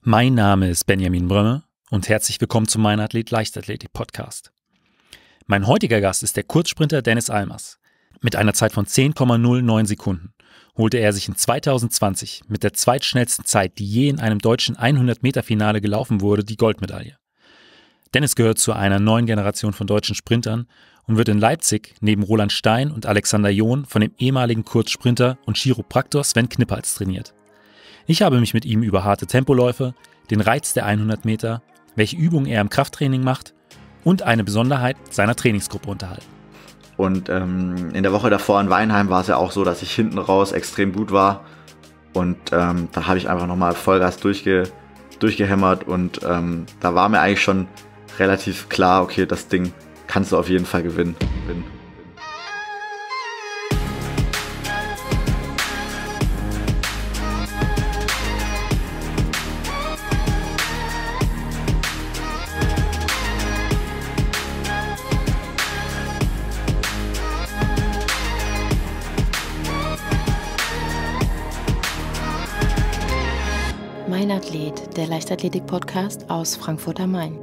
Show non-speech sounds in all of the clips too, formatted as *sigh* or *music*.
Mein Name ist Benjamin Brömme und herzlich willkommen zum Mein Athlet Leichtathletik Podcast. Mein heutiger Gast ist der Kurzsprinter Dennis Almers. Mit einer Zeit von 10,09 Sekunden holte er sich in 2020 mit der zweitschnellsten Zeit, die je in einem deutschen 100-Meter-Finale gelaufen wurde, die Goldmedaille. Dennis gehört zu einer neuen Generation von deutschen Sprintern und wird in Leipzig neben Roland Stein und Alexander John von dem ehemaligen Kurzsprinter und Chiropraktor Sven Knippertz trainiert. Ich habe mich mit ihm über harte Tempoläufe, den Reiz der 100 Meter, welche Übungen er im Krafttraining macht und eine Besonderheit seiner Trainingsgruppe unterhalten. Und ähm, in der Woche davor in Weinheim war es ja auch so, dass ich hinten raus extrem gut war. Und ähm, da habe ich einfach nochmal Vollgas durchge durchgehämmert. Und ähm, da war mir eigentlich schon relativ klar, okay, das Ding kannst du auf jeden Fall gewinnen. gewinnen. Mein Athlet, der Leichtathletik-Podcast aus Frankfurt am Main.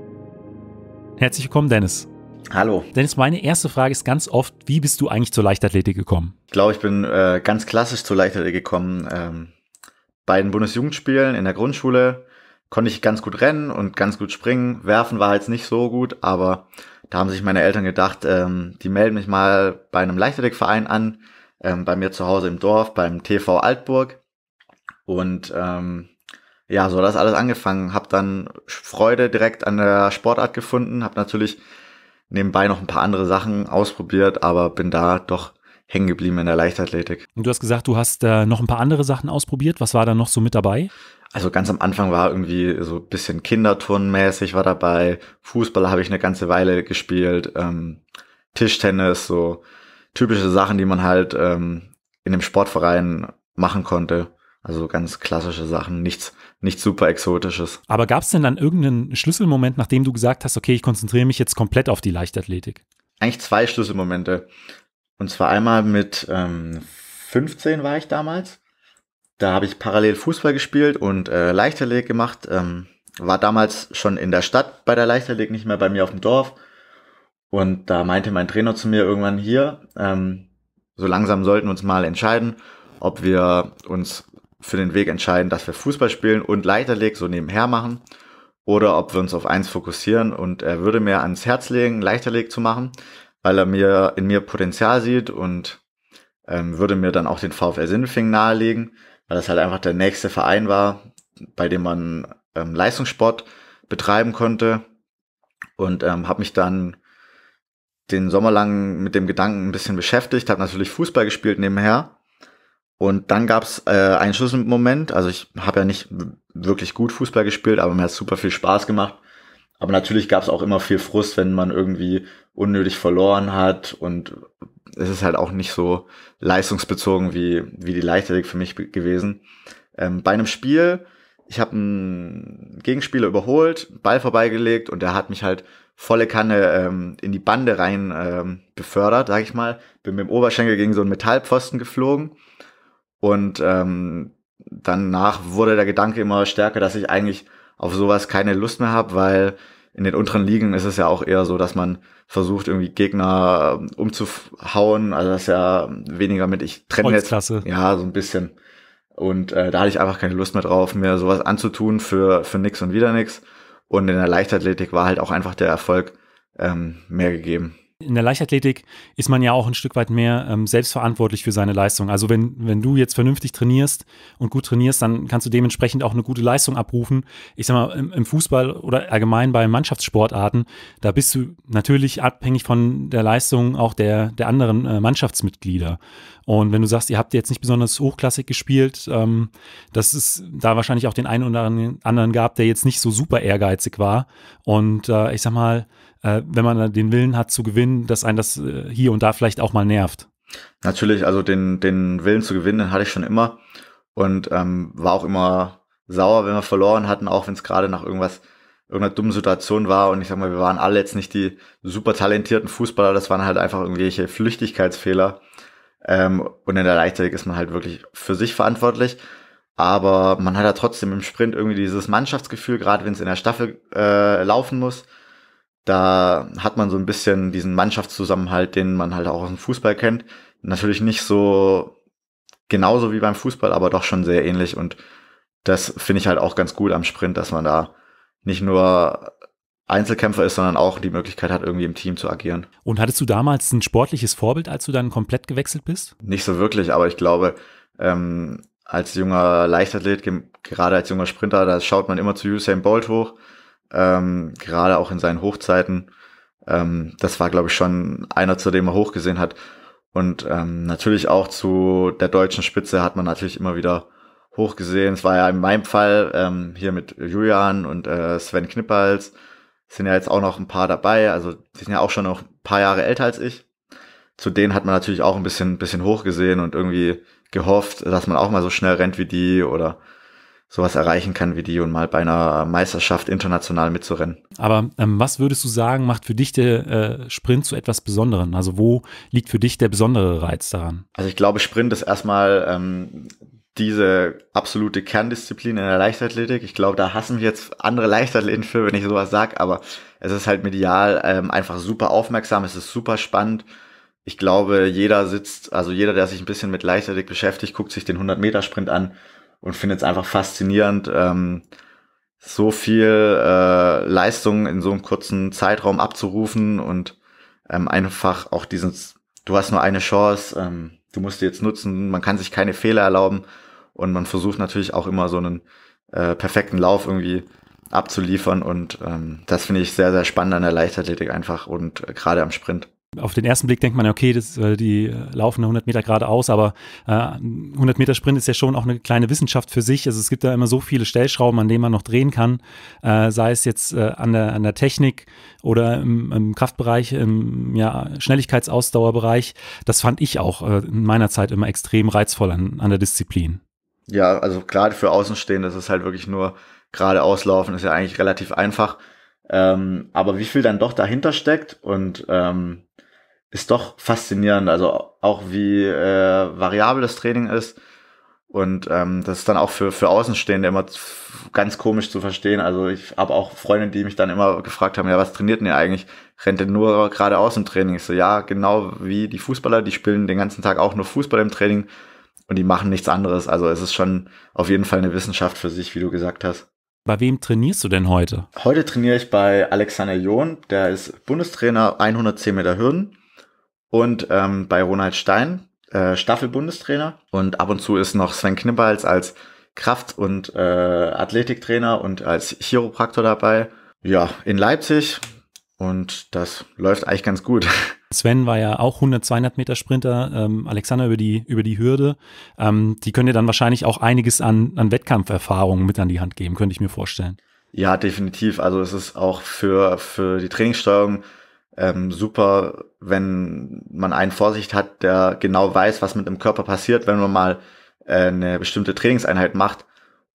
Herzlich willkommen, Dennis. Hallo. Dennis, meine erste Frage ist ganz oft, wie bist du eigentlich zur Leichtathletik gekommen? Ich glaube, ich bin äh, ganz klassisch zur Leichtathletik gekommen. Ähm, bei den Bundesjugendspielen in der Grundschule konnte ich ganz gut rennen und ganz gut springen. Werfen war jetzt nicht so gut, aber da haben sich meine Eltern gedacht, ähm, die melden mich mal bei einem Leichtathletikverein an, ähm, bei mir zu Hause im Dorf, beim TV Altburg. Und ähm, ja, so hat das alles angefangen. Hab dann Freude direkt an der Sportart gefunden, hab natürlich nebenbei noch ein paar andere Sachen ausprobiert, aber bin da doch hängen geblieben in der Leichtathletik. Und du hast gesagt, du hast äh, noch ein paar andere Sachen ausprobiert. Was war da noch so mit dabei? Also ganz am Anfang war irgendwie so ein bisschen Kinderturnmäßig war dabei. Fußball habe ich eine ganze Weile gespielt. Ähm, Tischtennis, so typische Sachen, die man halt ähm, in dem Sportverein machen konnte. Also ganz klassische Sachen, nichts, nichts super Exotisches. Aber gab es denn dann irgendeinen Schlüsselmoment, nachdem du gesagt hast, okay, ich konzentriere mich jetzt komplett auf die Leichtathletik? Eigentlich zwei Schlüsselmomente. Und zwar einmal mit ähm, 15 war ich damals. Da habe ich parallel Fußball gespielt und äh, Leichtathletik gemacht. Ähm, war damals schon in der Stadt bei der Leichtathletik, nicht mehr bei mir auf dem Dorf. Und da meinte mein Trainer zu mir irgendwann hier, ähm, so langsam sollten wir uns mal entscheiden, ob wir uns für den Weg entscheiden, dass wir Fußball spielen und Leiterleg so nebenher machen oder ob wir uns auf eins fokussieren und er würde mir ans Herz legen, Leichterleg zu machen, weil er mir in mir Potenzial sieht und ähm, würde mir dann auch den VfL Sindelfingen nahelegen, weil das halt einfach der nächste Verein war, bei dem man ähm, Leistungssport betreiben konnte und ähm, habe mich dann den Sommer lang mit dem Gedanken ein bisschen beschäftigt, habe natürlich Fußball gespielt nebenher und dann gab es äh, einen Schlüsselmoment. Also ich habe ja nicht wirklich gut Fußball gespielt, aber mir hat super viel Spaß gemacht. Aber natürlich gab es auch immer viel Frust, wenn man irgendwie unnötig verloren hat. Und es ist halt auch nicht so leistungsbezogen wie, wie die Leichtathletik für mich gewesen. Ähm, bei einem Spiel, ich habe einen Gegenspieler überholt, Ball vorbeigelegt und der hat mich halt volle Kanne ähm, in die Bande rein ähm, befördert, sag ich mal. Bin mit dem Oberschenkel gegen so einen Metallpfosten geflogen und ähm, danach wurde der Gedanke immer stärker, dass ich eigentlich auf sowas keine Lust mehr habe, weil in den unteren Ligen ist es ja auch eher so, dass man versucht, irgendwie Gegner ähm, umzuhauen. Also das ist ja weniger mit, ich trenne jetzt. Ja, so ein bisschen. Und äh, da hatte ich einfach keine Lust mehr drauf, mir sowas anzutun für, für nix und wieder nix. Und in der Leichtathletik war halt auch einfach der Erfolg ähm, mehr gegeben. In der Leichtathletik ist man ja auch ein Stück weit mehr ähm, selbstverantwortlich für seine Leistung. Also wenn, wenn du jetzt vernünftig trainierst und gut trainierst, dann kannst du dementsprechend auch eine gute Leistung abrufen. Ich sag mal, im, im Fußball oder allgemein bei Mannschaftssportarten, da bist du natürlich abhängig von der Leistung auch der, der anderen äh, Mannschaftsmitglieder. Und wenn du sagst, ihr habt jetzt nicht besonders hochklassig gespielt, ähm, dass es da wahrscheinlich auch den einen oder anderen gab, der jetzt nicht so super ehrgeizig war. Und äh, ich sag mal, äh, wenn man den Willen hat zu gewinnen, dass einen das äh, hier und da vielleicht auch mal nervt. Natürlich, also den, den Willen zu gewinnen, den hatte ich schon immer und ähm, war auch immer sauer, wenn wir verloren hatten, auch wenn es gerade nach irgendwas irgendeiner dummen Situation war und ich sag mal, wir waren alle jetzt nicht die super talentierten Fußballer, das waren halt einfach irgendwelche Flüchtigkeitsfehler. Ähm, und in der Leichtathletik ist man halt wirklich für sich verantwortlich. Aber man hat ja trotzdem im Sprint irgendwie dieses Mannschaftsgefühl, gerade wenn es in der Staffel äh, laufen muss. Da hat man so ein bisschen diesen Mannschaftszusammenhalt, den man halt auch aus dem Fußball kennt. Natürlich nicht so genauso wie beim Fußball, aber doch schon sehr ähnlich. Und das finde ich halt auch ganz gut am Sprint, dass man da nicht nur Einzelkämpfer ist, sondern auch die Möglichkeit hat, irgendwie im Team zu agieren. Und hattest du damals ein sportliches Vorbild, als du dann komplett gewechselt bist? Nicht so wirklich, aber ich glaube, ähm, als junger Leichtathlet, gerade als junger Sprinter, da schaut man immer zu Usain Bolt hoch ähm, gerade auch in seinen Hochzeiten. Ähm, das war, glaube ich, schon einer, zu dem er hochgesehen hat. Und ähm, natürlich auch zu der deutschen Spitze hat man natürlich immer wieder hochgesehen. Es war ja in meinem Fall ähm, hier mit Julian und äh, Sven Knippals sind ja jetzt auch noch ein paar dabei. Also die sind ja auch schon noch ein paar Jahre älter als ich. Zu denen hat man natürlich auch ein bisschen, bisschen hochgesehen und irgendwie gehofft, dass man auch mal so schnell rennt wie die oder sowas erreichen kann wie die und mal bei einer Meisterschaft international mitzurennen. Aber ähm, was würdest du sagen, macht für dich der äh, Sprint zu etwas Besonderem? Also wo liegt für dich der besondere Reiz daran? Also ich glaube, Sprint ist erstmal ähm, diese absolute Kerndisziplin in der Leichtathletik. Ich glaube, da hassen mich jetzt andere Leichtathleten für, wenn ich sowas sage, aber es ist halt medial ähm, einfach super aufmerksam, es ist super spannend. Ich glaube, jeder sitzt, also jeder, der sich ein bisschen mit Leichtathletik beschäftigt, guckt sich den 100-Meter-Sprint an und finde es einfach faszinierend, ähm, so viel äh, Leistung in so einem kurzen Zeitraum abzurufen und ähm, einfach auch dieses, du hast nur eine Chance, ähm, du musst die jetzt nutzen, man kann sich keine Fehler erlauben und man versucht natürlich auch immer so einen äh, perfekten Lauf irgendwie abzuliefern und ähm, das finde ich sehr, sehr spannend an der Leichtathletik einfach und äh, gerade am Sprint auf den ersten Blick denkt man, okay, das, äh, die äh, laufen 100 Meter geradeaus, aber äh, 100 Meter Sprint ist ja schon auch eine kleine Wissenschaft für sich. Also es gibt da immer so viele Stellschrauben, an denen man noch drehen kann, äh, sei es jetzt äh, an, der, an der Technik oder im, im Kraftbereich, im ja, Schnelligkeitsausdauerbereich. Das fand ich auch äh, in meiner Zeit immer extrem reizvoll an, an der Disziplin. Ja, also gerade für Außenstehende ist es halt wirklich nur geradeauslaufen, ist ja eigentlich relativ einfach. Ähm, aber wie viel dann doch dahinter steckt und ähm, ist doch faszinierend. Also auch wie äh, variabel das Training ist. Und ähm, das ist dann auch für, für Außenstehende immer ganz komisch zu verstehen. Also ich habe auch Freunde, die mich dann immer gefragt haben, ja, was trainiert denn ihr eigentlich? Rennt ihr nur geradeaus im Training? Ich so, ja, genau wie die Fußballer, die spielen den ganzen Tag auch nur Fußball im Training und die machen nichts anderes. Also es ist schon auf jeden Fall eine Wissenschaft für sich, wie du gesagt hast. Bei wem trainierst du denn heute? Heute trainiere ich bei Alexander John, der ist Bundestrainer 110 Meter Hürden und ähm, bei Ronald Stein, äh, Staffel-Bundestrainer. Und ab und zu ist noch Sven Knippals als Kraft- und äh, Athletiktrainer und als Chiropraktor dabei. Ja, in Leipzig und das läuft eigentlich ganz gut. *laughs* Sven war ja auch 100, 200 Meter Sprinter, ähm, Alexander über die, über die Hürde. Ähm, die können dir dann wahrscheinlich auch einiges an, an Wettkampferfahrungen mit an die Hand geben, könnte ich mir vorstellen. Ja, definitiv. Also es ist auch für, für die Trainingssteuerung ähm, super, wenn man einen Vorsicht hat, der genau weiß, was mit dem Körper passiert, wenn man mal äh, eine bestimmte Trainingseinheit macht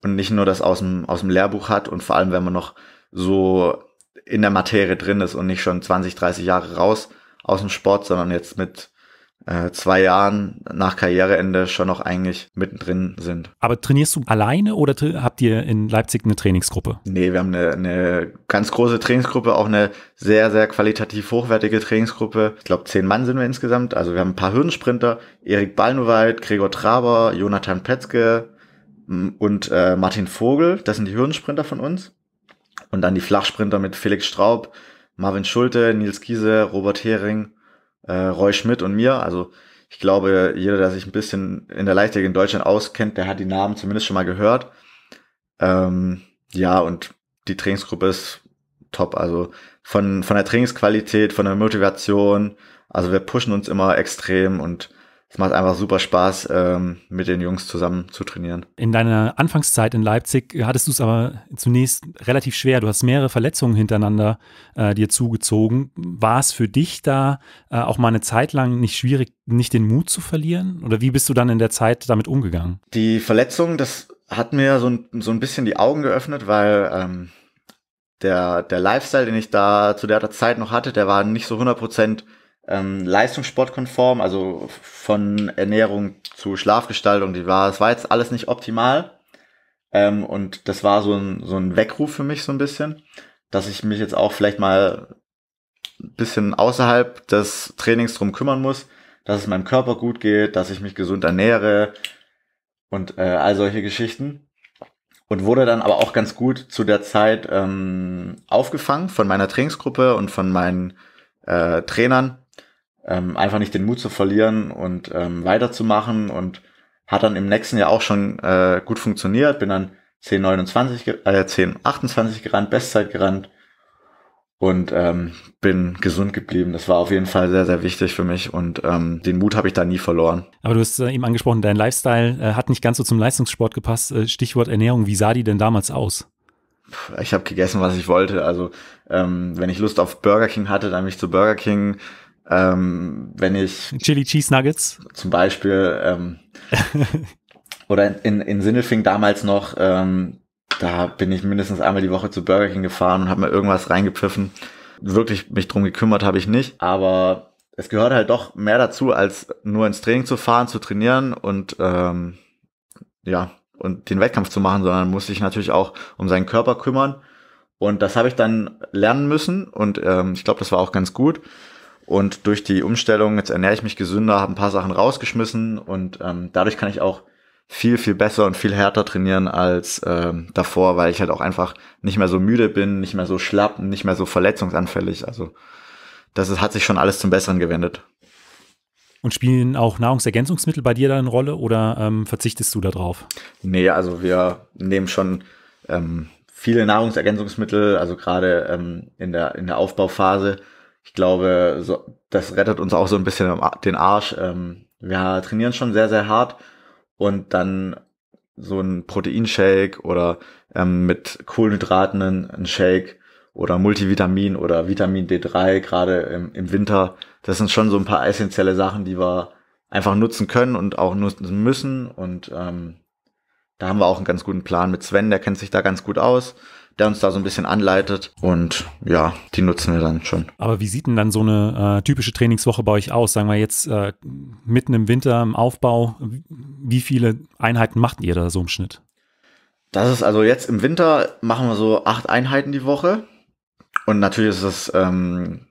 und nicht nur das aus dem, aus dem Lehrbuch hat und vor allem, wenn man noch so in der Materie drin ist und nicht schon 20, 30 Jahre raus aus dem Sport, sondern jetzt mit äh, zwei Jahren nach Karriereende schon noch eigentlich mittendrin sind. Aber trainierst du alleine oder habt ihr in Leipzig eine Trainingsgruppe? Nee, wir haben eine, eine ganz große Trainingsgruppe, auch eine sehr, sehr qualitativ hochwertige Trainingsgruppe. Ich glaube, zehn Mann sind wir insgesamt. Also wir haben ein paar Hürdensprinter, Erik Ballenweit, Gregor Traber, Jonathan Petzke mm, und äh, Martin Vogel. Das sind die Hürdensprinter von uns. Und dann die Flachsprinter mit Felix Straub, Marvin Schulte, Nils Giese, Robert Hering, äh, Roy Schmidt und mir. Also ich glaube, jeder, der sich ein bisschen in der Leichtathletik in Deutschland auskennt, der hat die Namen zumindest schon mal gehört. Ähm, ja, und die Trainingsgruppe ist top. Also von, von der Trainingsqualität, von der Motivation. Also wir pushen uns immer extrem und es macht einfach super Spaß, ähm, mit den Jungs zusammen zu trainieren. In deiner Anfangszeit in Leipzig hattest du es aber zunächst relativ schwer. Du hast mehrere Verletzungen hintereinander äh, dir zugezogen. War es für dich da äh, auch mal eine Zeit lang nicht schwierig, nicht den Mut zu verlieren? Oder wie bist du dann in der Zeit damit umgegangen? Die Verletzung, das hat mir so ein, so ein bisschen die Augen geöffnet, weil ähm, der, der Lifestyle, den ich da zu der Zeit noch hatte, der war nicht so 100 Prozent ähm, leistungssportkonform, also von Ernährung zu Schlafgestaltung, die war, es war jetzt alles nicht optimal. Ähm, und das war so ein, so ein Weckruf für mich so ein bisschen, dass ich mich jetzt auch vielleicht mal ein bisschen außerhalb des Trainings drum kümmern muss, dass es meinem Körper gut geht, dass ich mich gesund ernähre und äh, all solche Geschichten. Und wurde dann aber auch ganz gut zu der Zeit ähm, aufgefangen von meiner Trainingsgruppe und von meinen äh, Trainern, ähm, einfach nicht den Mut zu verlieren und ähm, weiterzumachen und hat dann im nächsten Jahr auch schon äh, gut funktioniert, bin dann 10,29, äh, 10,28 gerannt, Bestzeit gerannt und ähm, bin gesund geblieben. Das war auf jeden Fall sehr, sehr wichtig für mich und ähm, den Mut habe ich da nie verloren. Aber du hast äh, eben angesprochen, dein Lifestyle äh, hat nicht ganz so zum Leistungssport gepasst. Äh, Stichwort Ernährung, wie sah die denn damals aus? Ich habe gegessen, was ich wollte. Also ähm, wenn ich Lust auf Burger King hatte, dann bin ich zu Burger King. Ähm, wenn ich. Chili Cheese Nuggets. Zum Beispiel. Ähm, *laughs* oder in, in Sindelfing damals noch, ähm, da bin ich mindestens einmal die Woche zu Burger King gefahren und habe mir irgendwas reingepfiffen. Wirklich mich drum gekümmert habe ich nicht, aber es gehört halt doch mehr dazu, als nur ins Training zu fahren, zu trainieren und ähm, ja, und den Wettkampf zu machen, sondern muss sich natürlich auch um seinen Körper kümmern. Und das habe ich dann lernen müssen und ähm, ich glaube, das war auch ganz gut. Und durch die Umstellung, jetzt ernähre ich mich gesünder, habe ein paar Sachen rausgeschmissen und ähm, dadurch kann ich auch viel, viel besser und viel härter trainieren als ähm, davor, weil ich halt auch einfach nicht mehr so müde bin, nicht mehr so schlapp, nicht mehr so verletzungsanfällig. Also das ist, hat sich schon alles zum Besseren gewendet. Und spielen auch Nahrungsergänzungsmittel bei dir da eine Rolle oder ähm, verzichtest du da drauf? Nee, also wir nehmen schon ähm, viele Nahrungsergänzungsmittel, also gerade ähm, in, der, in der Aufbauphase ich glaube, so, das rettet uns auch so ein bisschen den Arsch. Ähm, wir trainieren schon sehr, sehr hart und dann so ein Proteinshake oder ähm, mit Kohlenhydraten ein Shake oder Multivitamin oder Vitamin D3 gerade im, im, Winter. Das sind schon so ein paar essentielle Sachen, die wir einfach nutzen können und auch nutzen müssen. Und ähm, da haben wir auch einen ganz guten Plan mit Sven, der kennt sich da ganz gut aus der uns da so ein bisschen anleitet. Und ja, die nutzen wir dann schon. Aber wie sieht denn dann so eine äh, typische Trainingswoche bei euch aus? Sagen wir jetzt äh, mitten im Winter im Aufbau. Wie viele Einheiten macht ihr da so im Schnitt? Das ist also jetzt im Winter machen wir so acht Einheiten die Woche. Und natürlich ist es ähm,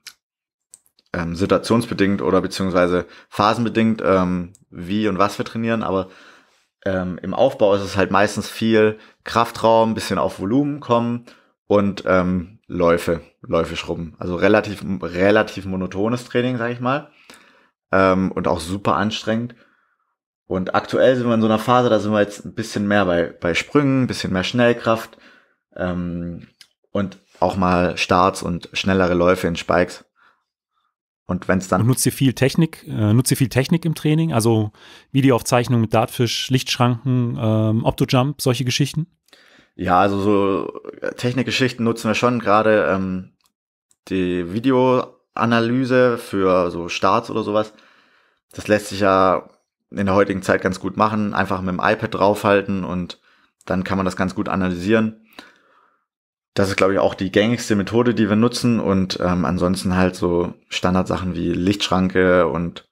ähm, situationsbedingt oder beziehungsweise phasenbedingt, ähm, wie und was wir trainieren. Aber ähm, im Aufbau ist es halt meistens viel Kraftraum, bisschen auf Volumen kommen und ähm, Läufe, Läufe schrubben. Also relativ, relativ monotones Training, sag ich mal. Ähm, und auch super anstrengend. Und aktuell sind wir in so einer Phase, da sind wir jetzt ein bisschen mehr bei, bei Sprüngen, ein bisschen mehr Schnellkraft ähm, und auch mal Starts und schnellere Läufe in Spikes. Und wenn es dann. Und nutzt ihr viel Technik, äh, nutzt ihr viel Technik im Training, also Videoaufzeichnung mit Dartfisch, Lichtschranken, ähm, Optojump, solche Geschichten? Ja, also so äh, Technikgeschichten nutzen wir schon gerade ähm, die Videoanalyse für so Starts oder sowas. Das lässt sich ja in der heutigen Zeit ganz gut machen. Einfach mit dem iPad draufhalten und dann kann man das ganz gut analysieren. Das ist, glaube ich, auch die gängigste Methode, die wir nutzen. Und ähm, ansonsten halt so Standardsachen wie Lichtschranke und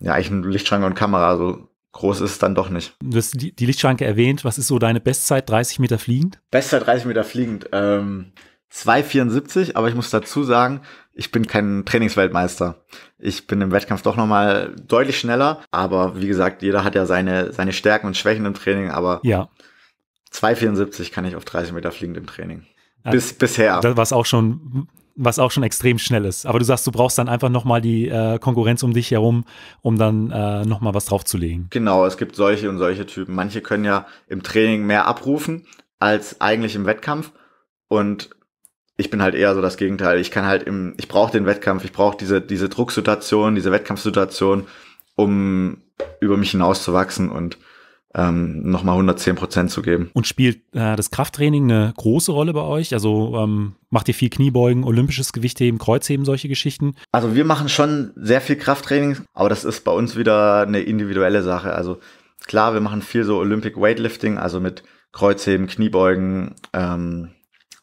ja, eigentlich Lichtschranke und Kamera. So groß ist es dann doch nicht. Du hast die, die Lichtschranke erwähnt. Was ist so deine Bestzeit 30 Meter fliegend? Bestzeit 30 Meter fliegend. Ähm, 2,74, aber ich muss dazu sagen, ich bin kein Trainingsweltmeister. Ich bin im Wettkampf doch nochmal deutlich schneller, aber wie gesagt, jeder hat ja seine, seine Stärken und Schwächen im Training, aber ja. 2,74 kann ich auf 30 Meter fliegen im Training. Bis, ja, bisher. Das, was auch schon was auch schon extrem schnell ist. Aber du sagst, du brauchst dann einfach nochmal die äh, Konkurrenz um dich herum, um dann äh, nochmal was draufzulegen. Genau, es gibt solche und solche Typen. Manche können ja im Training mehr abrufen als eigentlich im Wettkampf. Und ich bin halt eher so das Gegenteil. Ich kann halt im, ich brauche den Wettkampf, ich brauche diese, diese Drucksituation, diese Wettkampfsituation, um über mich hinauszuwachsen und ähm, nochmal 110 Prozent zu geben. Und spielt äh, das Krafttraining eine große Rolle bei euch? Also ähm, macht ihr viel Kniebeugen, olympisches Gewichtheben, Kreuzheben, solche Geschichten? Also wir machen schon sehr viel Krafttraining, aber das ist bei uns wieder eine individuelle Sache. Also klar, wir machen viel so Olympic Weightlifting, also mit Kreuzheben, Kniebeugen, ähm,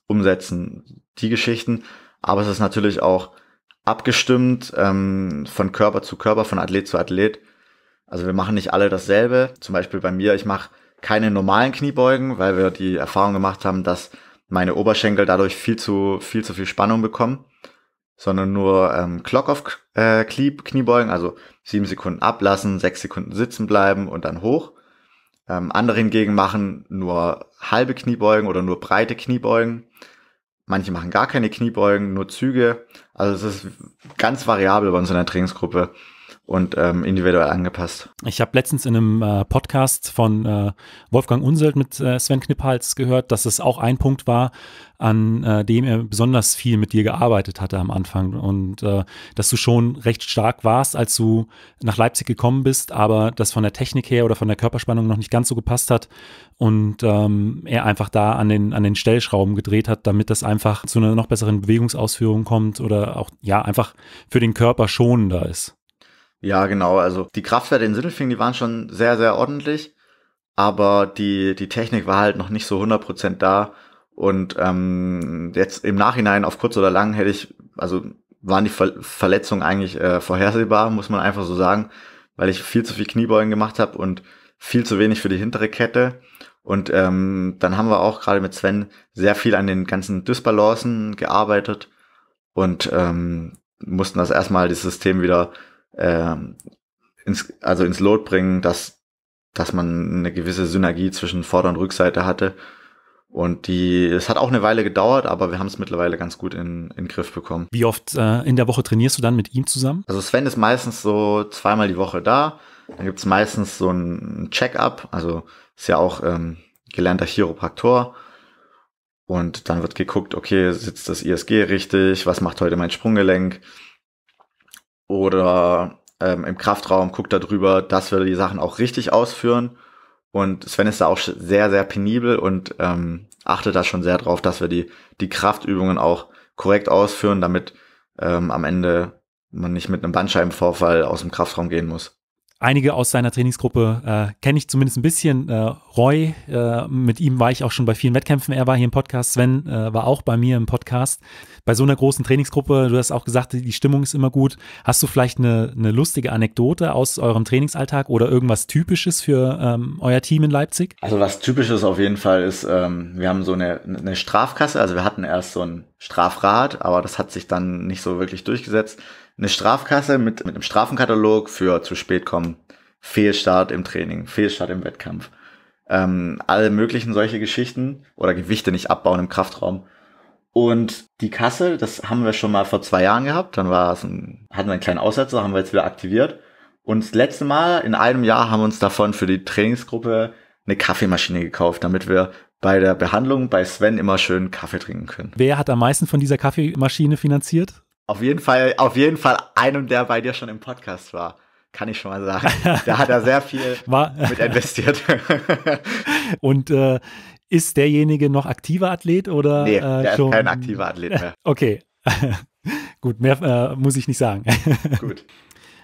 Umsetzen, die Geschichten. Aber es ist natürlich auch abgestimmt ähm, von Körper zu Körper, von Athlet zu Athlet also wir machen nicht alle dasselbe. Zum Beispiel bei mir, ich mache keine normalen Kniebeugen, weil wir die Erfahrung gemacht haben, dass meine Oberschenkel dadurch viel zu viel zu viel Spannung bekommen, sondern nur ähm, Clock off äh, Knie, Kniebeugen, also sieben Sekunden ablassen, sechs Sekunden sitzen bleiben und dann hoch. Ähm, andere hingegen machen nur halbe Kniebeugen oder nur breite Kniebeugen. Manche machen gar keine Kniebeugen, nur Züge. Also es ist ganz variabel bei uns in der Trainingsgruppe und ähm, individuell angepasst. Ich habe letztens in einem äh, Podcast von äh, Wolfgang Unselt mit äh, Sven Knipphals gehört, dass es auch ein Punkt war, an äh, dem er besonders viel mit dir gearbeitet hatte am Anfang und äh, dass du schon recht stark warst, als du nach Leipzig gekommen bist, aber das von der Technik her oder von der Körperspannung noch nicht ganz so gepasst hat und ähm, er einfach da an den, an den Stellschrauben gedreht hat, damit das einfach zu einer noch besseren Bewegungsausführung kommt oder auch ja einfach für den Körper schonender ist. Ja, genau. Also die Kraftwerte in Sindelfingen, die waren schon sehr, sehr ordentlich, aber die, die Technik war halt noch nicht so 100% da. Und ähm, jetzt im Nachhinein, auf kurz oder lang, hätte ich, also waren die Ver Verletzungen eigentlich äh, vorhersehbar, muss man einfach so sagen, weil ich viel zu viel Kniebeugen gemacht habe und viel zu wenig für die hintere Kette. Und ähm, dann haben wir auch gerade mit Sven sehr viel an den ganzen Dysbalancen gearbeitet und ähm, mussten das erstmal das System wieder ähm, ins, also ins Lot bringen, dass, dass man eine gewisse Synergie zwischen Vorder- und Rückseite hatte. Und die, es hat auch eine Weile gedauert, aber wir haben es mittlerweile ganz gut in, in Griff bekommen. Wie oft äh, in der Woche trainierst du dann mit ihm zusammen? Also Sven ist meistens so zweimal die Woche da. Dann gibt's meistens so ein Check-up, also ist ja auch ähm, gelernter Chiropraktor. Und dann wird geguckt, okay, sitzt das ISG richtig? Was macht heute mein Sprunggelenk? oder ähm, im Kraftraum guckt darüber, dass wir die Sachen auch richtig ausführen. Und Sven ist da auch sehr, sehr penibel und ähm, achtet da schon sehr drauf, dass wir die, die Kraftübungen auch korrekt ausführen, damit ähm, am Ende man nicht mit einem Bandscheibenvorfall aus dem Kraftraum gehen muss. Einige aus seiner Trainingsgruppe äh, kenne ich zumindest ein bisschen. Äh, Roy, äh, mit ihm war ich auch schon bei vielen Wettkämpfen. Er war hier im Podcast. Sven äh, war auch bei mir im Podcast. Bei so einer großen Trainingsgruppe, du hast auch gesagt, die Stimmung ist immer gut. Hast du vielleicht eine, eine lustige Anekdote aus eurem Trainingsalltag oder irgendwas Typisches für ähm, euer Team in Leipzig? Also was Typisches auf jeden Fall ist, ähm, wir haben so eine, eine Strafkasse. Also wir hatten erst so ein Strafrat, aber das hat sich dann nicht so wirklich durchgesetzt eine Strafkasse mit, mit einem Strafenkatalog für zu spät kommen, Fehlstart im Training, Fehlstart im Wettkampf, ähm, alle möglichen solche Geschichten oder Gewichte nicht abbauen im Kraftraum. Und die Kasse, das haben wir schon mal vor zwei Jahren gehabt, dann war es ein, hatten wir einen kleinen Aussetzer, haben wir jetzt wieder aktiviert. Und das letzte Mal in einem Jahr haben wir uns davon für die Trainingsgruppe eine Kaffeemaschine gekauft, damit wir bei der Behandlung bei Sven immer schön Kaffee trinken können. Wer hat am meisten von dieser Kaffeemaschine finanziert? Auf jeden Fall, auf jeden Fall einem, der bei dir schon im Podcast war. Kann ich schon mal sagen. *laughs* Da hat er sehr viel war, mit investiert. *laughs* Und äh, ist derjenige noch aktiver Athlet oder? Nee, äh, der schon? ist kein aktiver Athlet mehr. *laughs* Okay. Gut, mehr äh, muss ich nicht sagen. Gut.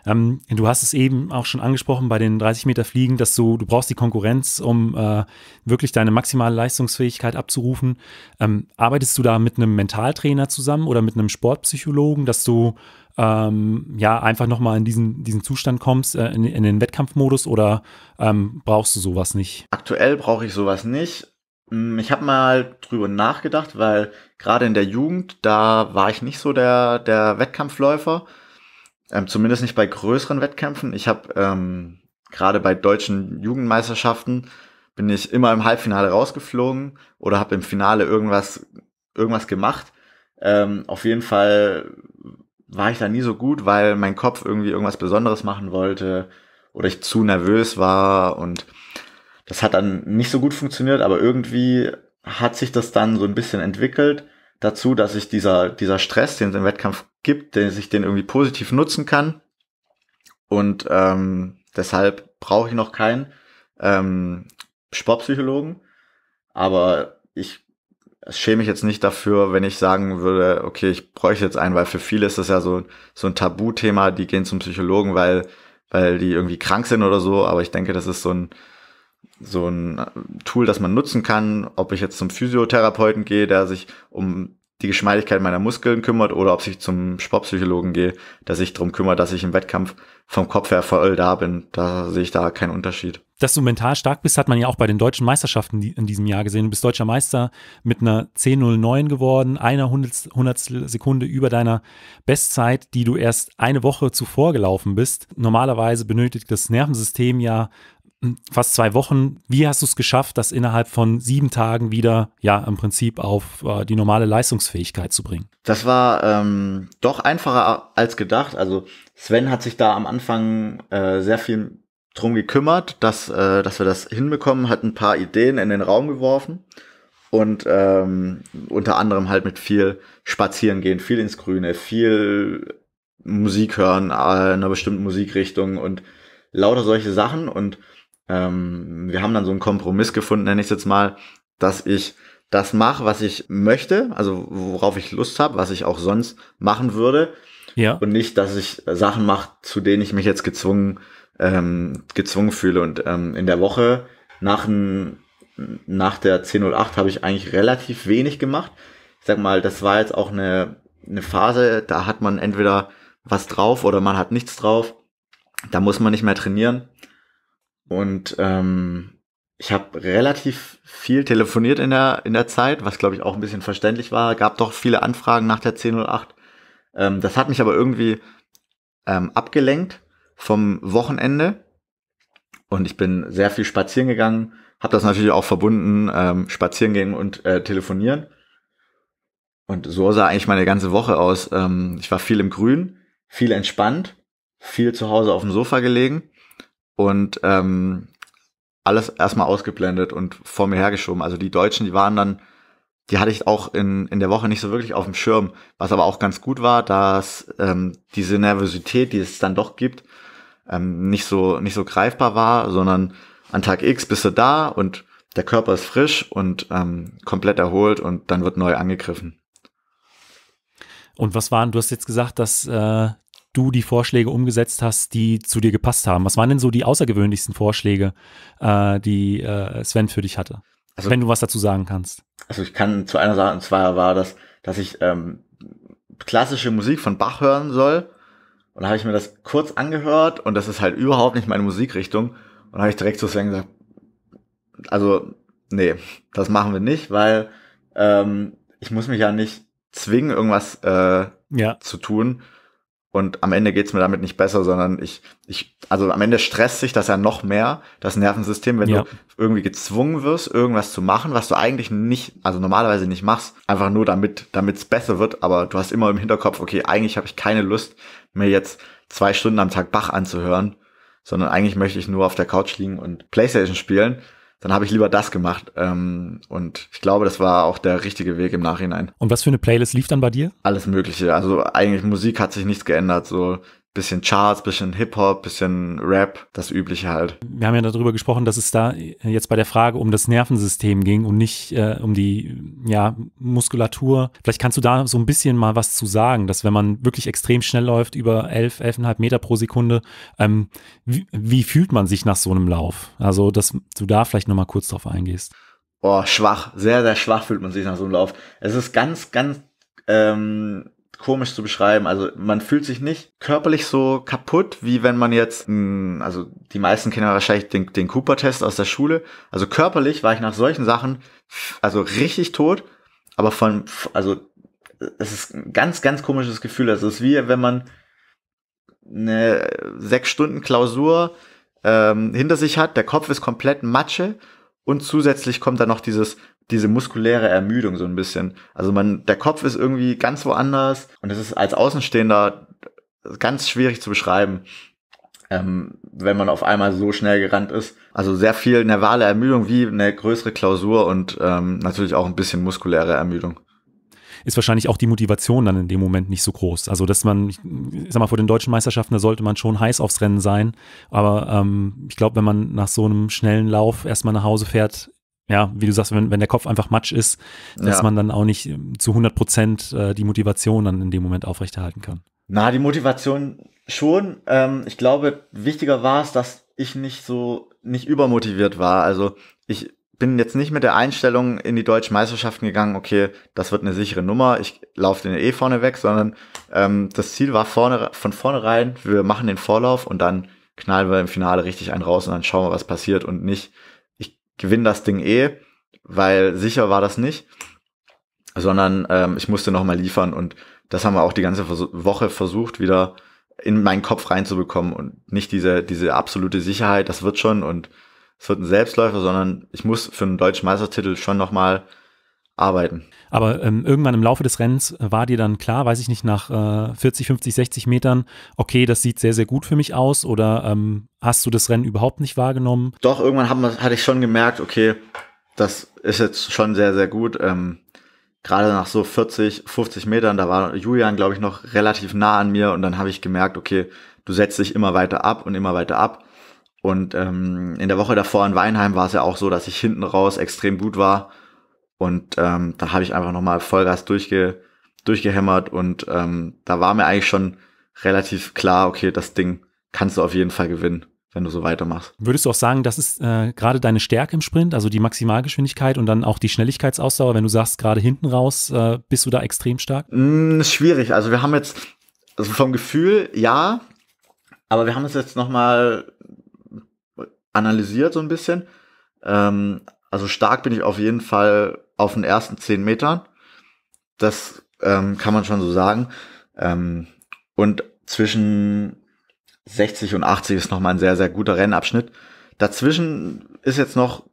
Ähm, du hast es eben auch schon angesprochen bei den 30 Meter Fliegen, dass du, du brauchst die Konkurrenz, um äh, wirklich deine maximale Leistungsfähigkeit abzurufen. Ähm, arbeitest du da mit einem Mentaltrainer zusammen oder mit einem Sportpsychologen, dass du ähm, ja einfach nochmal in diesen, diesen Zustand kommst, äh, in, in, den Wettkampfmodus oder ähm, brauchst du sowas nicht? Aktuell brauche ich sowas nicht. Hm, ich habe mal drüber nachgedacht, weil gerade in der Jugend, da war ich nicht so der, der Wettkampfläufer. Ähm, zumindest nicht bei größeren Wettkämpfen. Ich habe ähm, gerade bei deutschen Jugendmeisterschaften bin ich immer im Halbfinale rausgeflogen oder habe im Finale irgendwas, irgendwas gemacht. Ähm, auf jeden Fall war ich da nie so gut, weil mein Kopf irgendwie irgendwas Besonderes machen wollte oder ich zu nervös war und das hat dann nicht so gut funktioniert, aber irgendwie hat sich das dann so ein bisschen entwickelt dazu, dass ich dieser, dieser Stress, den es im Wettkampf gibt, den ich den irgendwie positiv nutzen kann. Und ähm, deshalb brauche ich noch keinen ähm, Sportpsychologen. Aber ich schäme mich jetzt nicht dafür, wenn ich sagen würde, okay, ich bräuchte jetzt einen, weil für viele ist das ja so, so ein Tabuthema, die gehen zum Psychologen, weil, weil die irgendwie krank sind oder so. Aber ich denke, das ist so ein, so ein Tool, das man nutzen kann, ob ich jetzt zum Physiotherapeuten gehe, der sich um die Geschmeidigkeit meiner Muskeln kümmert oder ob ich zum Sportpsychologen gehe, der sich darum kümmert, dass ich im Wettkampf vom Kopf her voll da bin. Da sehe ich da keinen Unterschied. Dass du mental stark bist, hat man ja auch bei den deutschen Meisterschaften in diesem Jahr gesehen. Du bist deutscher Meister mit einer 10.09 geworden, einer Hundertstel Sekunde über deiner Bestzeit, die du erst eine Woche zuvor gelaufen bist. Normalerweise benötigt das Nervensystem ja fast zwei Wochen. Wie hast du es geschafft, das innerhalb von sieben Tagen wieder, ja, im Prinzip auf äh, die normale Leistungsfähigkeit zu bringen? Das war ähm, doch einfacher als gedacht. Also Sven hat sich da am Anfang äh, sehr viel drum gekümmert, dass, äh, dass wir das hinbekommen, hat ein paar Ideen in den Raum geworfen und ähm, unter anderem halt mit viel spazieren gehen, viel ins Grüne, viel Musik hören, äh, einer bestimmten Musikrichtung und lauter solche Sachen und ähm, wir haben dann so einen Kompromiss gefunden, nenne ich es jetzt mal, dass ich das mache, was ich möchte, also worauf ich Lust habe, was ich auch sonst machen würde. Ja. Und nicht, dass ich Sachen mache, zu denen ich mich jetzt gezwungen, ähm, gezwungen fühle. Und ähm, in der Woche nach, nach der 10.08 habe ich eigentlich relativ wenig gemacht. Ich sag mal, das war jetzt auch eine, eine Phase, da hat man entweder was drauf oder man hat nichts drauf. Da muss man nicht mehr trainieren. Und ähm, ich habe relativ viel telefoniert in der, in der Zeit, was glaube ich auch ein bisschen verständlich war. Gab doch viele Anfragen nach der 1008. Ähm, das hat mich aber irgendwie ähm, abgelenkt vom Wochenende. Und ich bin sehr viel spazieren gegangen, habe das natürlich auch verbunden, ähm, spazieren gehen und äh, telefonieren. Und so sah eigentlich meine ganze Woche aus. Ähm, ich war viel im Grün, viel entspannt, viel zu Hause auf dem Sofa gelegen und ähm, alles erstmal ausgeblendet und vor mir hergeschoben. Also die Deutschen, die waren dann, die hatte ich auch in, in der Woche nicht so wirklich auf dem Schirm, was aber auch ganz gut war, dass ähm, diese Nervosität, die es dann doch gibt, ähm, nicht, so, nicht so greifbar war, sondern an Tag X bist du da und der Körper ist frisch und ähm, komplett erholt und dann wird neu angegriffen. Und was waren, du hast jetzt gesagt, dass äh, du die Vorschläge umgesetzt hast, die zu dir gepasst haben. Was waren denn so die außergewöhnlichsten Vorschläge, äh, die äh, Sven für dich hatte? Also, wenn du was dazu sagen kannst. Also ich kann zu einer Sache, und zwar war das, dass ich ähm, klassische Musik von Bach hören soll. Und da habe ich mir das kurz angehört und das ist halt überhaupt nicht meine Musikrichtung. Und habe ich direkt zu Sven gesagt, also nee, das machen wir nicht, weil ähm, ich muss mich ja nicht zwingen, irgendwas äh, ja. zu tun. Und am Ende geht's mir damit nicht besser, sondern ich, ich, also am Ende stresst sich das ja noch mehr, das Nervensystem, wenn ja. du irgendwie gezwungen wirst, irgendwas zu machen, was du eigentlich nicht, also normalerweise nicht machst, einfach nur damit, damit's besser wird, aber du hast immer im Hinterkopf, okay, eigentlich habe ich keine Lust, mir jetzt zwei Stunden am Tag Bach anzuhören, sondern eigentlich möchte ich nur auf der Couch liegen und Playstation spielen dann habe ich lieber das gemacht. Ähm, und ich glaube, das war auch der richtige Weg im Nachhinein. Und was für eine Playlist lief dann bei dir? Alles Mögliche. Also eigentlich Musik hat sich nichts geändert. So bisschen Charts, bisschen Hip-Hop, bisschen Rap, das Übliche halt. Wir haben ja darüber gesprochen, dass es da jetzt bei der Frage um das Nervensystem ging und nicht äh, um die ja, Muskulatur. Vielleicht kannst du da so ein bisschen mal was zu sagen, dass wenn man wirklich extrem schnell läuft, über 11, 11,5 Meter pro Sekunde, ähm, wie, wie fühlt man sich nach so einem Lauf? Also, dass du da vielleicht nochmal kurz drauf eingehst. Oh, schwach, sehr, sehr schwach fühlt man sich nach so einem Lauf. Es ist ganz, ganz ähm, komisch zu beschreiben. Also man fühlt sich nicht körperlich so kaputt, wie wenn man jetzt, mh, also die meisten kennen wahrscheinlich den, den Cooper-Test aus der Schule. Also körperlich war ich nach solchen Sachen also richtig tot, aber von, also es ist ein ganz, ganz komisches Gefühl. Also es ist wie wenn man eine sechs Stunden Klausur ähm, hinter sich hat, der Kopf ist komplett Matsche und zusätzlich kommt dann noch dieses diese muskuläre Ermüdung so ein bisschen. Also man, der Kopf ist irgendwie ganz woanders und es ist als Außenstehender ganz schwierig zu beschreiben, ähm, wenn man auf einmal so schnell gerannt ist. Also sehr viel nervale Ermüdung wie eine größere Klausur und ähm, natürlich auch ein bisschen muskuläre Ermüdung ist wahrscheinlich auch die Motivation dann in dem Moment nicht so groß. Also, dass man, ich sag mal, vor den deutschen Meisterschaften, da sollte man schon heiß aufs Rennen sein. Aber ähm, ich glaube, wenn man nach so einem schnellen Lauf erstmal nach Hause fährt, ja, wie du sagst, wenn, wenn der Kopf einfach matsch ist, dass ja. man dann auch nicht ähm, zu 100 Prozent äh, die Motivation dann in dem Moment aufrechterhalten kann. Na, die Motivation schon. Ähm, ich glaube, wichtiger war es, dass ich nicht so, nicht übermotiviert war. Also ich bin jetzt nicht mit der Einstellung in die deutschen Meisterschaften gegangen, okay, das wird eine sichere Nummer, ich laufe den eh vorne weg, sondern ähm, das Ziel war vorne, von vornherein, wir machen den Vorlauf und dann knallen wir im Finale richtig einen raus und dann schauen wir, was passiert und nicht, gewinne das Ding eh, weil sicher war das nicht, sondern ähm, ich musste nochmal liefern und das haben wir auch die ganze Vers Woche versucht, wieder in meinen Kopf reinzubekommen und nicht diese, diese absolute Sicherheit, das wird schon und es wird ein Selbstläufer, sondern ich muss für einen deutschen Meistertitel schon nochmal mal arbeiten. Aber ähm, irgendwann im Laufe des Rennens äh, war dir dann klar, weiß ich nicht, nach äh, 40, 50, 60 Metern, okay, das sieht sehr, sehr gut für mich aus oder ähm, hast du das Rennen überhaupt nicht wahrgenommen? Doch, irgendwann haben, hatte ich schon gemerkt, okay, das ist jetzt schon sehr, sehr gut. Ähm, Gerade nach so 40, 50 Metern, da war Julian, glaube ich, noch relativ nah an mir und dann habe ich gemerkt, okay, du setzt dich immer weiter ab und immer weiter ab. Und ähm, in der Woche davor in Weinheim war es ja auch so, dass ich hinten raus extrem gut war und ähm, da habe ich einfach nochmal Vollgas durchge, durchgehämmert und ähm, da war mir eigentlich schon relativ klar, okay, das Ding kannst du auf jeden Fall gewinnen, wenn du so weitermachst. Würdest du auch sagen, das ist äh, gerade deine Stärke im Sprint, also die Maximalgeschwindigkeit und dann auch die Schnelligkeitsausdauer, wenn du sagst, gerade hinten raus äh, bist du da extrem stark? Mm, schwierig. Also wir haben jetzt, also vom Gefühl ja, aber wir haben es jetzt nochmal analysiert so ein bisschen. Ähm, also stark bin ich auf jeden Fall auf den ersten zehn Metern. Das ähm, kann man schon so sagen. Ähm, und zwischen 60 und 80 ist nochmal ein sehr, sehr guter Rennabschnitt. Dazwischen ist jetzt noch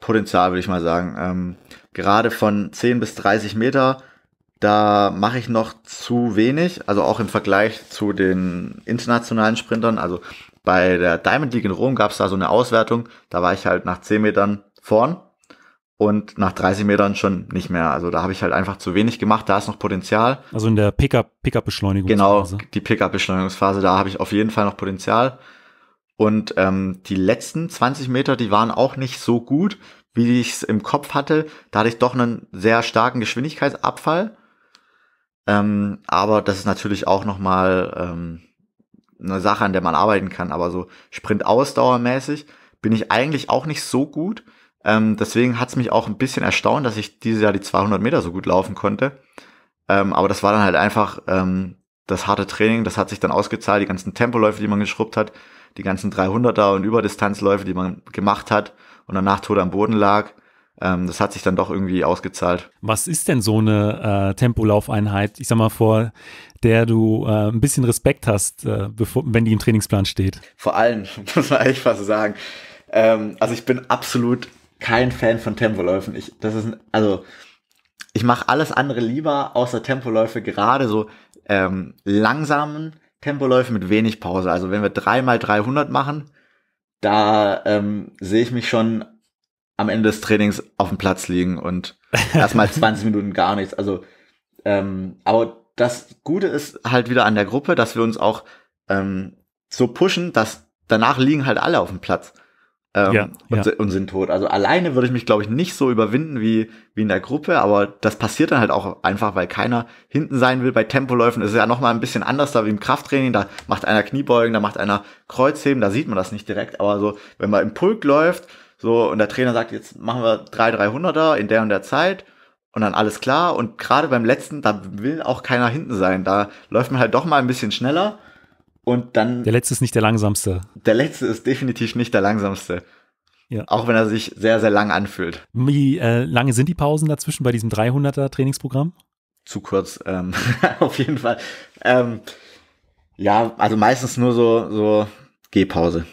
Potenzial, würde ich mal sagen. Ähm, gerade von 10 bis 30 Meter, da mache ich noch zu wenig. Also auch im Vergleich zu den internationalen Sprintern. Also bei der Diamond League in Rom gab es da so eine Auswertung. Da war ich halt nach 10 Metern vorn und nach 30 Metern schon nicht mehr. Also da habe ich halt einfach zu wenig gemacht, da ist noch Potenzial. Also in der Pickup-Beschleunigungsphase. Genau, die Pickup-Beschleunigungsphase, da habe ich auf jeden Fall noch Potenzial. Und ähm, die letzten 20 Meter, die waren auch nicht so gut, wie ich es im Kopf hatte. Da hatte ich doch einen sehr starken Geschwindigkeitsabfall. Ähm, aber das ist natürlich auch nochmal ähm, eine Sache, an der man arbeiten kann. Aber so Sprint-Ausdauermäßig bin ich eigentlich auch nicht so gut. Ähm, deswegen hat es mich auch ein bisschen erstaunt, dass ich dieses Jahr die 200 Meter so gut laufen konnte. Ähm, aber das war dann halt einfach ähm, das harte Training, das hat sich dann ausgezahlt, die ganzen Tempoläufe, die man geschrubbt hat, die ganzen 300er und Überdistanzläufe, die man gemacht hat und danach tot am Boden lag. Ähm, das hat sich dann doch irgendwie ausgezahlt. Was ist denn so eine äh, Tempolaufeinheit, ich sag mal, vor der du äh, ein bisschen Respekt hast, äh, bevor, wenn die im Trainingsplan steht? Vor allem, *laughs* muss man eigentlich fast sagen. Ähm, also ich bin absolut kein Fan von Tempoläufen. Ich, das ist, also, ich mache alles andere lieber, außer Tempoläufe, gerade so ähm, langsamen Tempoläufe mit wenig Pause. Also wenn wir mal 300 machen, da ähm, sehe ich mich schon am Ende des Trainings auf dem Platz liegen und *laughs* erstmal 20 Minuten gar nichts. Also, ähm, aber das Gute ist halt wieder an der Gruppe, dass wir uns auch ähm, so pushen, dass danach liegen halt alle auf dem Platz ähm, ja, und, ja. und, sind tot. Also alleine würde ich mich, glaube ich, nicht so überwinden wie, wie in der Gruppe, aber das passiert dann halt auch einfach, weil keiner hinten sein will. Bei Tempoläufen ist es ja nochmal ein bisschen anders da wie im Krafttraining. Da macht einer Kniebeugen, da macht einer Kreuzheben, da sieht man das nicht direkt, aber so, wenn man im Pulk läuft, so, und der Trainer sagt, jetzt machen wir drei 300er in der und der Zeit und dann alles klar. Und gerade beim letzten, da will auch keiner hinten sein. Da läuft man halt doch mal ein bisschen schneller und dann. Der letzte ist nicht der langsamste. Der letzte ist definitiv nicht der langsamste. Ja. Auch wenn er sich sehr, sehr lang anfühlt. Wie äh, lange sind die Pausen dazwischen bei diesem 300er Trainingsprogramm? Zu kurz, ähm, *laughs* auf jeden Fall. Ähm, ja, also meistens nur so, so Gehpause.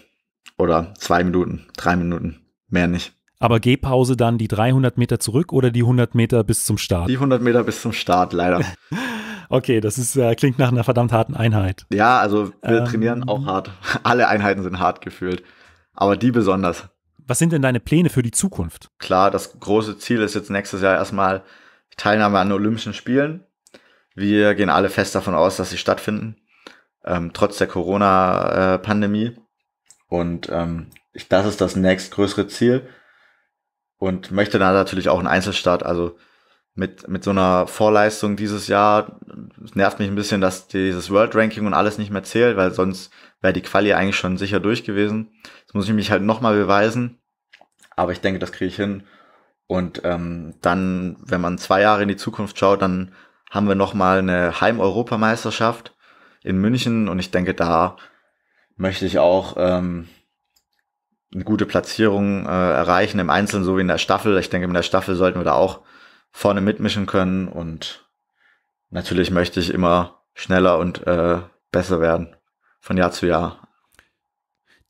Oder zwei Minuten, drei Minuten, mehr nicht. Aber Gehpause dann die 300 Meter zurück oder die 100 Meter bis zum Start? Die 100 Meter bis zum Start, leider. *laughs* Okay, das ist, äh, klingt nach einer verdammt harten Einheit. Ja, also wir ähm, trainieren auch hart. *laughs* Alle Einheiten sind hart gefühlt, aber die besonders. Was sind denn deine Pläne für die Zukunft? Klar, das große Ziel ist jetzt nächstes Jahr erstmal Teilnahme an Olympischen Spielen. Wir gehen alle fest davon aus, dass sie stattfinden, ähm, trotz der Corona-Pandemie. Und ähm, ich, das ist das nächstgrößere Ziel. Und möchte da natürlich auch einen Einzelstart, also mit, mit so einer Vorleistung dieses Jahr es nervt mich ein bisschen, dass dieses World Ranking und alles nicht mehr zählt, weil sonst wäre die Quali eigentlich schon sicher durch gewesen. Jetzt muss ich mich halt nochmal beweisen. Aber ich denke, das kriege ich hin. Und ähm, dann, wenn man zwei Jahre in die Zukunft schaut, dann haben wir nochmal eine Heim-Europameisterschaft in München. Und ich denke, da möchte ich auch ähm, eine gute Platzierung äh, erreichen, im Einzelnen so wie in der Staffel. Ich denke, in der Staffel sollten wir da auch vorne mitmischen können und natürlich möchte ich immer schneller und äh, besser werden von Jahr zu Jahr.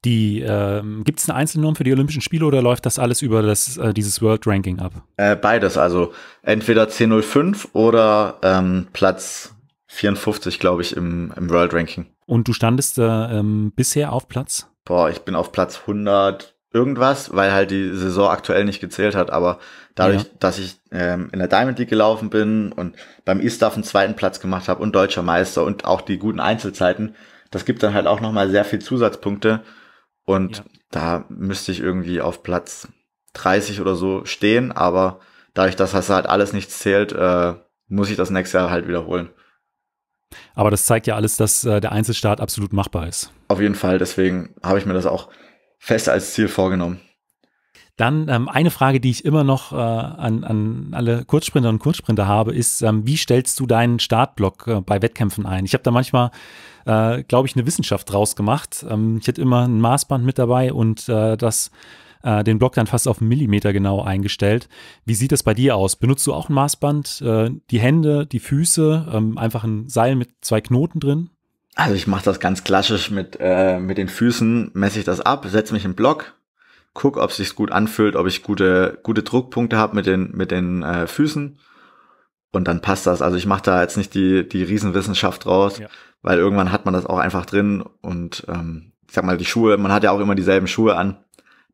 Die ähm, gibt es eine Einzelnorm für die Olympischen Spiele oder läuft das alles über das, äh, dieses World Ranking ab? Äh, beides, also entweder 10.05 oder ähm, Platz 54, glaube ich, im, im World Ranking. Und du standest äh, ähm, bisher auf Platz? Boah, ich bin auf Platz 100 irgendwas, weil halt die Saison aktuell nicht gezählt hat, aber dadurch, ja. dass ich ähm, in der Diamond League gelaufen bin und beim E-Staff einen zweiten Platz gemacht habe und deutscher Meister und auch die guten Einzelzeiten, das gibt dann halt auch nochmal sehr viel Zusatzpunkte und ja. da müsste ich irgendwie auf Platz 30 oder so stehen, aber dadurch, dass das halt alles nichts zählt, äh, muss ich das nächstes Jahr halt wiederholen. Aber das zeigt ja alles, dass äh, der Einzelstart absolut machbar ist. Auf jeden Fall, deswegen habe ich mir das auch fest als Ziel vorgenommen. Dann ähm, eine Frage, die ich immer noch äh, an, an alle Kurzsprinter und Kurzsprinter habe, ist, ähm, wie stellst du deinen Startblock äh, bei Wettkämpfen ein? Ich habe da manchmal, äh, glaube ich, eine Wissenschaft draus gemacht. Ähm, ich hätte immer ein Maßband mit dabei und äh, das äh, den Block dann fast auf einen Millimeter genau eingestellt. Wie sieht das bei dir aus? Benutzt du auch ein Maßband, äh, die Hände, die Füße, ähm, einfach ein Seil mit zwei Knoten drin? Also ich mache das ganz klassisch mit, äh, mit den Füßen, messe ich das ab, setze mich im Block, guck, ob es sich gut anfühlt, ob ich gute, gute Druckpunkte habe mit den, mit den äh, Füßen. Und dann passt das. Also ich mache da jetzt nicht die, die Riesenwissenschaft draus, ja. weil irgendwann hat man das auch einfach drin. Und ähm, ich sag mal, die Schuhe, man hat ja auch immer dieselben Schuhe an.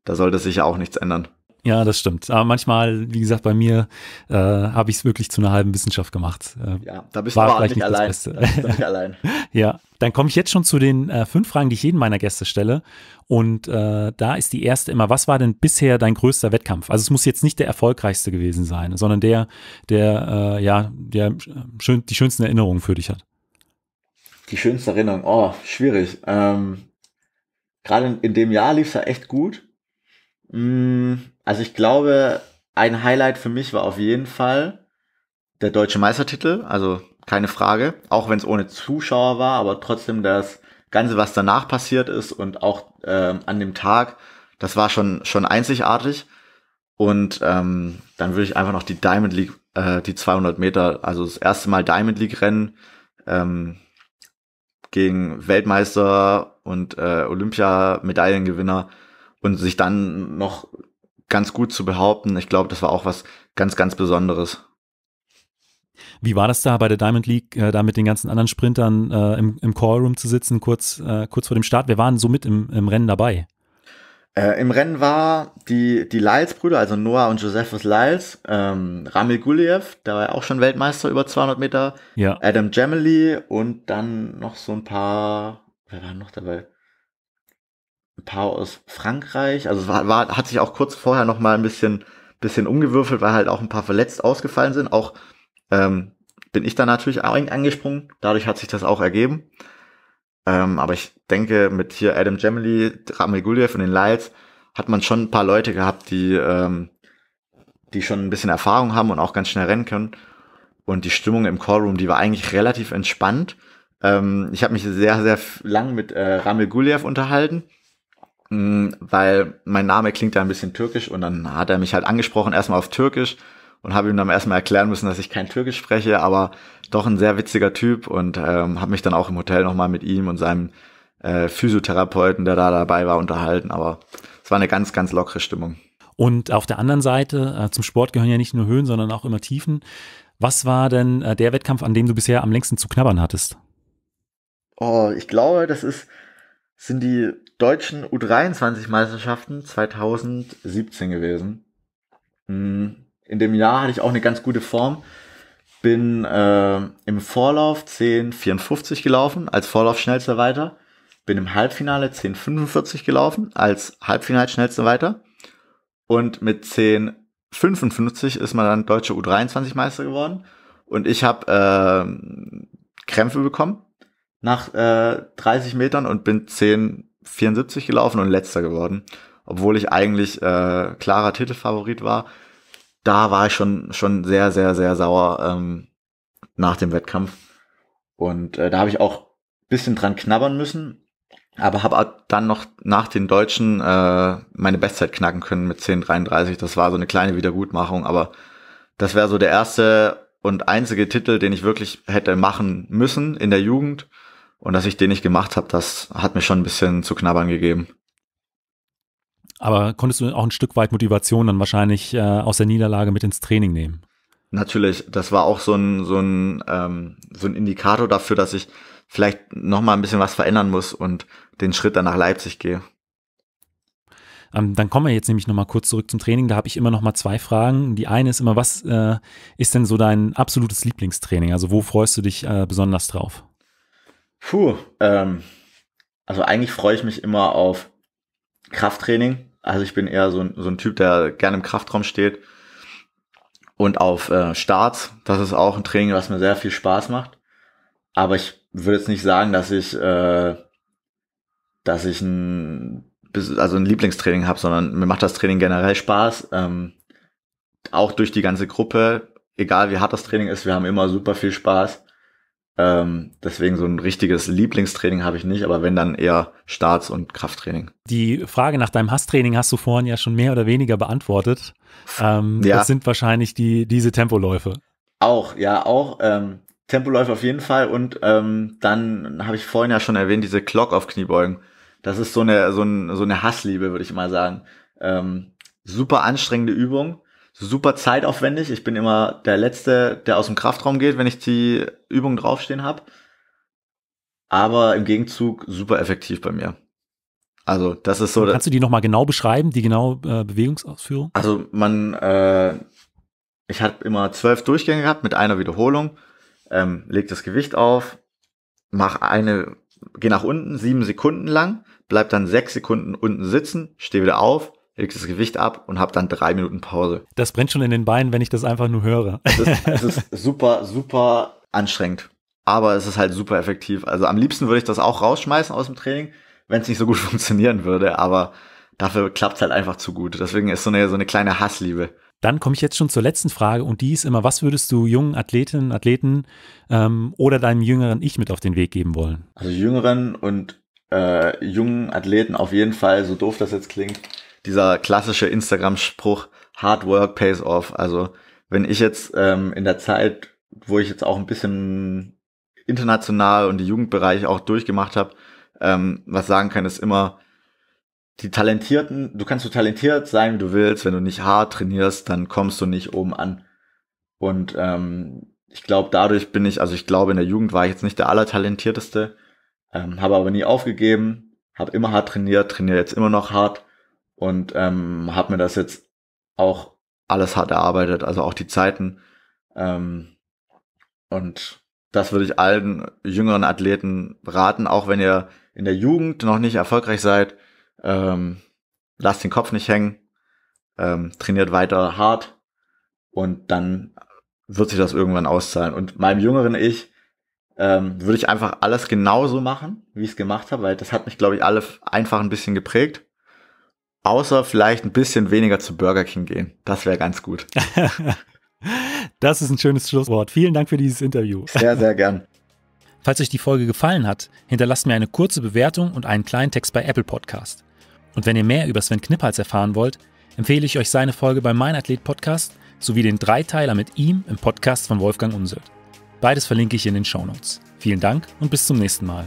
Da sollte sich ja auch nichts ändern. Ja, das stimmt. Aber manchmal, wie gesagt, bei mir äh, habe ich es wirklich zu einer halben Wissenschaft gemacht. Äh, ja, da bist war du aber vielleicht nicht, allein. Das Beste. Da nicht allein. *laughs* ja, dann komme ich jetzt schon zu den äh, fünf Fragen, die ich jeden meiner Gäste stelle. Und äh, da ist die erste immer, was war denn bisher dein größter Wettkampf? Also es muss jetzt nicht der erfolgreichste gewesen sein, sondern der, der, äh, ja, der äh, schön, die schönsten Erinnerungen für dich hat. Die schönste Erinnerung, oh, schwierig. Ähm, Gerade in, in, dem Jahr lief es ja echt gut. Mmh also ich glaube, ein Highlight für mich war auf jeden Fall der deutsche Meistertitel, also keine Frage, auch wenn es ohne Zuschauer war, aber trotzdem das Ganze, was danach passiert ist und auch ähm, an dem Tag, das war schon, schon einzigartig. Und ähm, dann würde ich einfach noch die Diamond League, äh, die 200 Meter, also das erste Mal Diamond League Rennen ähm, gegen Weltmeister und äh, Olympia-Medaillengewinner und sich dann noch ganz gut zu behaupten. Ich glaube, das war auch was ganz, ganz Besonderes. Wie war das da bei der Diamond League, äh, da mit den ganzen anderen Sprintern äh, im, im Callroom zu sitzen, kurz, äh, kurz vor dem Start? Wer waren so mit im, im Rennen dabei? Äh, Im Rennen war die, die Lyles-Brüder, also Noah und Josephus Lyles, ähm, Ramil Guliev, der war ja auch schon Weltmeister über 200 Meter, ja. Adam Gemily und dann noch so ein paar, wer war noch dabei? ein paar aus Frankreich. Also war, war, hat sich auch kurz vorher noch mal ein bisschen, bisschen umgewürfelt, weil halt auch ein paar verletzt ausgefallen sind. Auch ähm, bin ich da natürlich angesprungen. Dadurch hat sich das auch ergeben. Ähm, aber ich denke, mit hier Adam Gemily, Ramil Guliev und den Lights hat man schon ein paar Leute gehabt, die, ähm, die schon ein bisschen Erfahrung haben und auch ganz schnell rennen können. Und die Stimmung im Callroom, die war eigentlich relativ entspannt. Ähm, ich habe mich sehr, sehr lang mit äh, Ramil Guliev unterhalten Mm, weil mein Name klingt ja ein bisschen türkisch und dann hat er mich halt angesprochen, erstmal auf Türkisch und habe ihm dann erstmal erklären müssen, dass ich kein Türkisch spreche, aber doch ein sehr witziger Typ und ähm, habe mich dann auch im Hotel nochmal mit ihm und seinem äh, Physiotherapeuten, der da dabei war, unterhalten. Aber es war eine ganz, ganz lockere Stimmung. Und auf der anderen Seite, äh, zum Sport gehören ja nicht nur Höhen, sondern auch immer Tiefen. Was war denn äh, der Wettkampf, an dem du bisher am längsten zu knabbern hattest? Oh, ich glaube, das ist, sind die deutschen U23-Meisterschaften 2017 gewesen. Hm, in dem Jahr hatte ich auch eine ganz gute Form. Bin äh, im Vorlauf 10,54 gelaufen, als Vorlaufschnellster weiter. Bin im Halbfinale 10,45 gelaufen, als Halbfinalschnellster weiter. Und mit 10,55 ist man dann deutscher U23-Meister geworden. Und ich habe äh, Krämpfe bekommen nach äh, 30 Metern und bin 10, 74 gelaufen und letzter geworden, obwohl ich eigentlich äh, klarer Titelfavorit war. Da war ich schon, schon sehr, sehr, sehr sauer ähm, nach dem Wettkampf. Und äh, da habe ich auch bisschen dran knabbern müssen, aber habe dann noch nach den Deutschen äh, meine Bestzeit knacken können mit 10,33. Das war so eine kleine Wiedergutmachung, aber das wäre so der erste und einzige Titel, den ich wirklich hätte machen müssen in der Jugend. Und dass ich den nicht gemacht habe, das hat mir schon ein bisschen zu knabbern gegeben. Aber konntest du auch ein Stück weit Motivation dann wahrscheinlich äh, aus der Niederlage mit ins Training nehmen? Natürlich, das war auch so ein, so ein, ähm, so ein Indikator dafür, dass ich vielleicht nochmal ein bisschen was verändern muss und den Schritt dann nach Leipzig gehe. Ähm, dann kommen wir jetzt nämlich nochmal kurz zurück zum Training. Da habe ich immer nochmal zwei Fragen. Die eine ist immer, was äh, ist denn so dein absolutes Lieblingstraining? Also wo freust du dich äh, besonders drauf? Puh, ähm, also eigentlich freue ich mich immer auf Krafttraining. Also ich bin eher so ein, so ein Typ, der gerne im Kraftraum steht und auf äh, Starts. Das ist auch ein Training, was mir sehr viel Spaß macht. Aber ich würde jetzt nicht sagen, dass ich, äh, dass ich ein, also ein Lieblingstraining habe, sondern mir macht das Training generell Spaß. Ähm, auch durch die ganze Gruppe, egal wie hart das Training ist, wir haben immer super viel Spaß. Ähm, deswegen so ein richtiges Lieblingstraining habe ich nicht, aber wenn dann eher Starts- und Krafttraining. Die Frage nach deinem Hasstraining hast du vorhin ja schon mehr oder weniger beantwortet. Ähm, ja. Das sind wahrscheinlich die, diese Tempoläufe. Auch, ja, auch. Ähm, Tempoläufe auf jeden Fall und ähm, dann habe ich vorhin ja schon erwähnt, diese Glock auf Kniebeugen. Das ist so eine, so, ein, so eine Hassliebe, würde ich mal sagen. Ähm, super anstrengende Übung super zeitaufwendig. Ich bin immer der Letzte, der aus dem Kraftraum geht, wenn ich die Übung draufstehen habe. Aber im Gegenzug super effektiv bei mir. Also das ist so. Und kannst du die nochmal genau beschreiben, die genaue äh, Bewegungsausführung? Also man, äh, ich habe immer zwölf Durchgänge gehabt mit einer Wiederholung. Ähm, leg das Gewicht auf, mach eine, geh nach unten sieben Sekunden lang, bleib dann sechs Sekunden unten sitzen, steh wieder auf, lege das Gewicht ab und habe dann drei Minuten Pause. Das brennt schon in den Beinen, wenn ich das einfach nur höre. es, ist, es *laughs* ist super, super anstrengend. Aber es ist halt super effektiv. Also am liebsten würde ich das auch rausschmeißen aus dem Training, wenn es nicht so gut *laughs* funktionieren würde. Aber dafür klappt es halt einfach zu gut. Deswegen ist so eine, so eine kleine Hassliebe. Dann komme ich jetzt schon zur letzten Frage und die ist immer, was würdest du jungen Athletinnen, Athleten ähm, oder deinem jüngeren Ich mit auf den Weg geben wollen? Also jüngeren und äh, jungen Athleten auf jeden Fall, so doof das jetzt klingt, dieser klassische Instagram-Spruch, Hard Work pays off. Also wenn ich jetzt ähm, in der Zeit, wo ich jetzt auch ein bisschen international und die Jugendbereiche auch durchgemacht habe, ähm, was sagen kann, ist immer, die Talentierten, du kannst so talentiert sein, wie du willst, wenn du nicht hart trainierst, dann kommst du nicht oben an. Und ähm, ich glaube, dadurch bin ich, also ich glaube, in der Jugend war ich jetzt nicht der Allertalentierteste, ähm, habe aber nie aufgegeben, habe immer hart trainiert, trainiere jetzt immer noch hart und ähm, habe mir das jetzt auch alles hart erarbeitet, also auch die Zeiten. Ähm, und das würde ich allen jüngeren Athleten raten, auch wenn ihr in der Jugend noch nicht erfolgreich seid, ähm, lasst den Kopf nicht hängen, ähm, trainiert weiter hart und dann wird sich das irgendwann auszahlen. Und meinem jüngeren Ich ähm, würde ich einfach alles genauso machen, wie ich es gemacht habe, weil das hat mich, glaube ich, alle einfach ein bisschen geprägt. Außer vielleicht ein bisschen weniger zu Burger King gehen. Das wäre ganz gut. *laughs* das ist ein schönes Schlusswort. Vielen Dank für dieses Interview. Sehr, sehr gern. Falls euch die Folge gefallen hat, hinterlasst mir eine kurze Bewertung und einen kleinen Text bei Apple Podcast. Und wenn ihr mehr über Sven Knippals erfahren wollt, empfehle ich euch seine Folge bei Mein Athlet Podcast sowie den Dreiteiler mit ihm im Podcast von Wolfgang Unselt. Beides verlinke ich in den Shownotes. Vielen Dank und bis zum nächsten Mal.